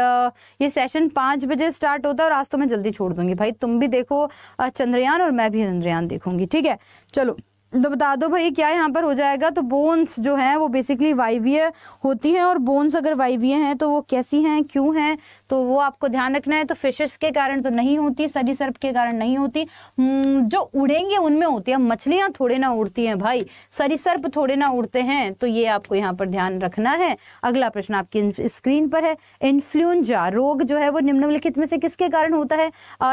ये सेशन पाँच बजे स्टार्ट होता है और आज तो मैं जल्दी छोड़ दूंगी भाई तुम भी देखो चंद्रयान और मैं भी चंद्रयान देखूंगी ठीक है चलो तो बता दो भाई क्या यहाँ पर हो जाएगा तो बोन्स जो हैं वो बेसिकली वाइवीय होती हैं और बोन्स अगर वाइवीय हैं तो वो कैसी हैं क्यों हैं तो वो आपको ध्यान रखना है तो फिशेस के कारण तो नहीं होती सरी सर्प के कारण नहीं होती हम्म, जो उड़ेंगे उनमें होती है मछलियाँ थोड़े ना उड़ती हैं भाई सरी सर्प थोड़े ना उड़ते हैं तो ये आपको यहाँ पर ध्यान रखना है अगला प्रश्न आपकी स्क्रीन पर है इन्फ्लुएंजा रोग जो है वो निम्नलिखित में से किसके कारण होता है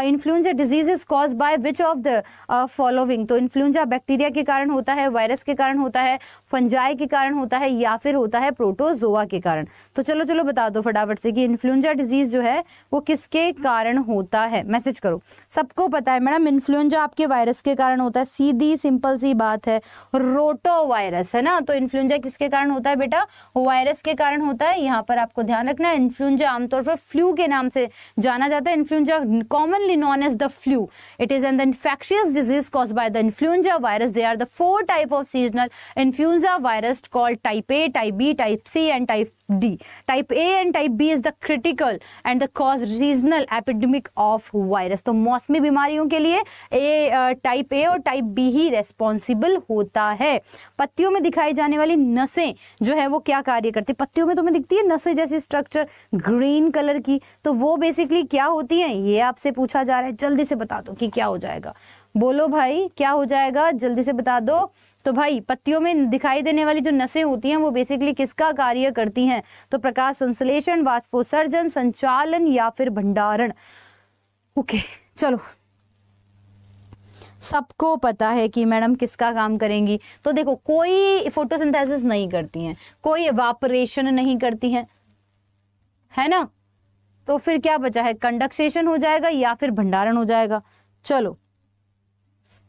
influenza disease is cause by which of the following तो इन्फ्लुएंजा बैक्टीरिया के कारण होता है वायरस के कारण होता है फंजाए के कारण होता है या फिर होता है प्रोटोजोआ के कारण तो चलो चलो बता दो फटाफट से कि इन्फ्लुएंजा डिजीज जो है वो किसके कारण होता है मैसेज करो सबको पता है मैडम इन्फ्लुएंजा आपके वायरस के कारण होता है सीधी सिंपल सी बात है रोटो वायरस है ना तो इन्फ्लुएंजा किसके कारण होता है बेटा वायरस के कारण होता है यहाँ पर आपको ध्यान रखना है इन्फ्लुएंजा आमतौर पर फ्लू के नाम से जाना जाता है influenza commonly known as the flu it is an the infectious disease cause by the influenza virus they are are the four type of seasonal influenza virus called type A, type B, type C and type D. Type A and type B is the critical and the cause seasonal epidemic of virus. तो मौसमी बीमारियों के लिए ए type A और type B ही responsible होता है पत्तियों में दिखाई जाने वाली नसें जो है वो क्या कार्य करती है पत्तियों में तुम्हें दिखती है नसें जैसी स्ट्रक्चर ग्रीन कलर की तो वो बेसिकली क्या होती हैं ये आपसे पूछा जा रहा है जल्दी से बता दो कि क्या हो जाएगा बोलो भाई क्या हो जाएगा जल्दी से बता दो तो भाई पत्तियों में दिखाई देने वाली जो नसें होती हैं वो बेसिकली किसका कार्य करती हैं तो प्रकाश संश्लेषण वाष्पोसर्जन संचालन या फिर भंडारण ओके चलो सबको पता है कि मैडम किसका काम करेंगी तो देखो कोई फोटोसिंथेसिस नहीं करती हैं कोई वापरेशन नहीं करती हैं है ना तो फिर क्या बचा है कंडक्सेशन हो जाएगा या फिर भंडारण हो जाएगा चलो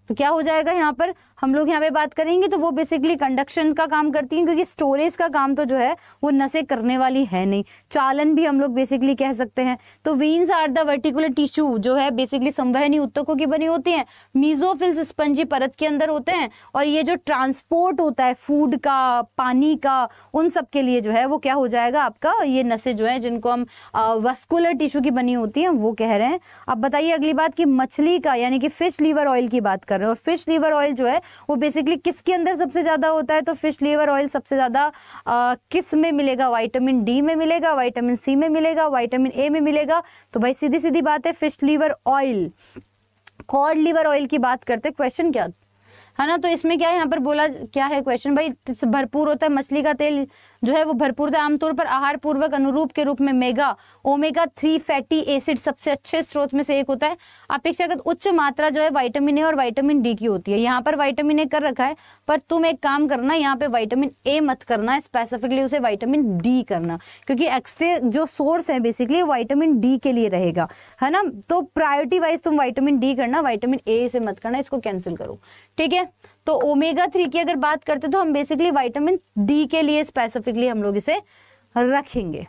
तो क्या हो जाएगा यहाँ पर हम लोग यहाँ पे बात करेंगे तो वो बेसिकली कंडक्शन का काम करती हैं क्योंकि स्टोरेज का काम तो जो है वो नशे करने वाली है नहीं चालन भी हम लोग बेसिकली कह सकते हैं तो veins are the vascular tissue जो है बेसिकली संवहनी उत्तकों की बनी होती हैं मीजोफिल्स स्पंजी परत के अंदर होते हैं और ये जो ट्रांसपोर्ट होता है फूड का पानी का उन सब के लिए जो है वो क्या हो जाएगा आपका ये नशे जो है जिनको हम वस्कुलर टिश्यू की बनी होती हैं वो कह रहे हैं अब बताइए अगली बात कि मछली का यानी कि फिश लीवर ऑयल की बात कर रहे हैं और फिश लीवर ऑयल जो है वो बेसिकली किसके अंदर सबसे ज़्यादा होता है तो फिश लीवर ऑयल सबसे ज़्यादा किस में मिलेगा वाइटामिन डी में मिलेगा वाइटामिन सी में मिलेगा वाइटामिन ए में मिलेगा तो भाई सीधी सीधी बात है fish liver oil cod liver oil की बात करते क्वेश्चन क्या है ना तो इसमें क्या है यहाँ पर बोला क्या है क्वेश्चन भाई भरपूर होता है मछली का तेल जो है वो भरपूर था आमतौर पर आहार पूर्वक अनुरूप के रूप में mega omega three fatty acid सबसे अच्छे स्रोत में से एक होता है अपेक्षागत उच्च मात्रा जो है वाइटामिन ए और वाइटामिन डी की होती है यहाँ पर वाइटामिन ए कर रखा है पर तुम एक काम करना यहाँ पे वाइटामिन ए मत करना स्पेसिफिकली उसे वाइटामिन डी करना क्योंकि एक्स्ट्रे जो सोर्स है बेसिकली वाइटामिन डी के लिए रहेगा है ना तो प्रायोरिटी वाइज तुम वाइटामिन डी करना वाइटामिन ए से मत करना इसको कैंसिल करो ठीक है तो ओमेगा थ्री की अगर बात करते तो हम बेसिकली वाइटामिन डी के लिए स्पेसिफिकली हम लोग इसे रखेंगे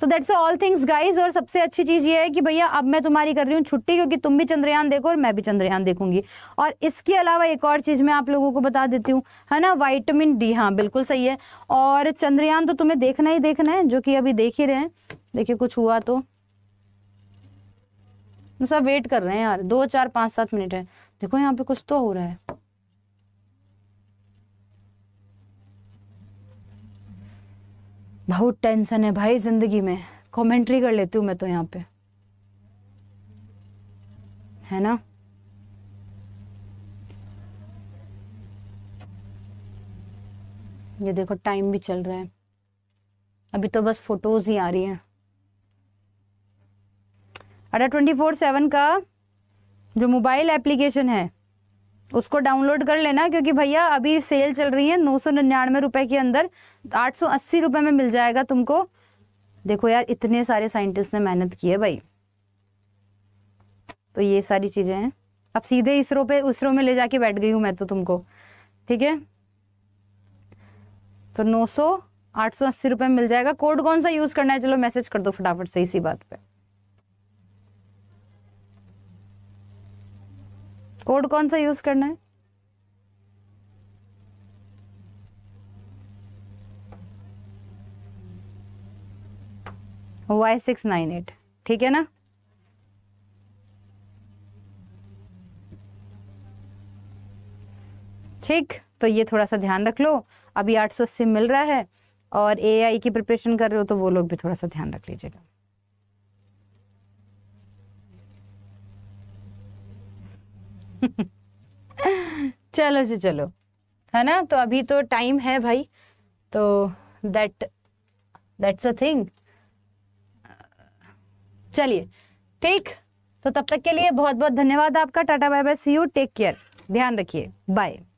तो दैट्स ऑल थिंग्स गाइस और सबसे अच्छी चीज़ ये है कि भैया अब मैं तुम्हारी कर रही हूँ छुट्टी क्योंकि तुम भी चंद्रयान देखो और मैं भी चंद्रयान देखूंगी और इसके अलावा एक और चीज़ मैं आप लोगों को बता देती हूँ है ना वाइटामिन डी हाँ बिल्कुल सही है और चंद्रयान तो तुम्हें देखना ही देखना है जो कि अभी देख ही रहे हैं देखिये कुछ हुआ तो सब वेट कर रहे हैं यार दो चार पांच सात मिनट है देखो यहाँ पे कुछ तो हो रहा है बहुत टेंशन है भाई जिंदगी में कमेंट्री कर लेती हूँ मैं तो यहाँ पे है ना ये देखो टाइम भी चल रहा है अभी तो बस फोटोज ही आ रही हैं अरे ट्वेंटी फोर सेवन का जो मोबाइल एप्लीकेशन है उसको डाउनलोड कर लेना क्योंकि भैया अभी सेल चल रही है नौ सौ निन्यानवे रुपए के अंदर आठ सौ अस्सी रुपये में मिल जाएगा तुमको देखो यार इतने सारे साइंटिस्ट ने मेहनत की है भाई तो ये सारी चीज़ें हैं अब सीधे इसरो पे इसरो में ले जाके बैठ गई हूँ मैं तो तुमको ठीक है तो नौ सौ आठ सौ अस्सी रुपये में मिल जाएगा कोड कौन सा यूज़ करना है चलो मैसेज कर दो फटाफट से इसी बात पर कोड कौन सा यूज करना है वाई सिक्स नाइन एट ठीक है ना ठीक तो ये थोड़ा सा ध्यान रख लो अभी 800 से मिल रहा है और एआई की प्रिपरेशन कर रहे हो तो वो लोग भी थोड़ा सा ध्यान रख लीजिएगा चलो जी चलो है ना तो अभी तो टाइम है भाई तो दैट दैट्स अ थिंग चलिए ठीक तो तब तक के लिए बहुत बहुत धन्यवाद आपका tata bye bye see you take care ध्यान रखिए बाय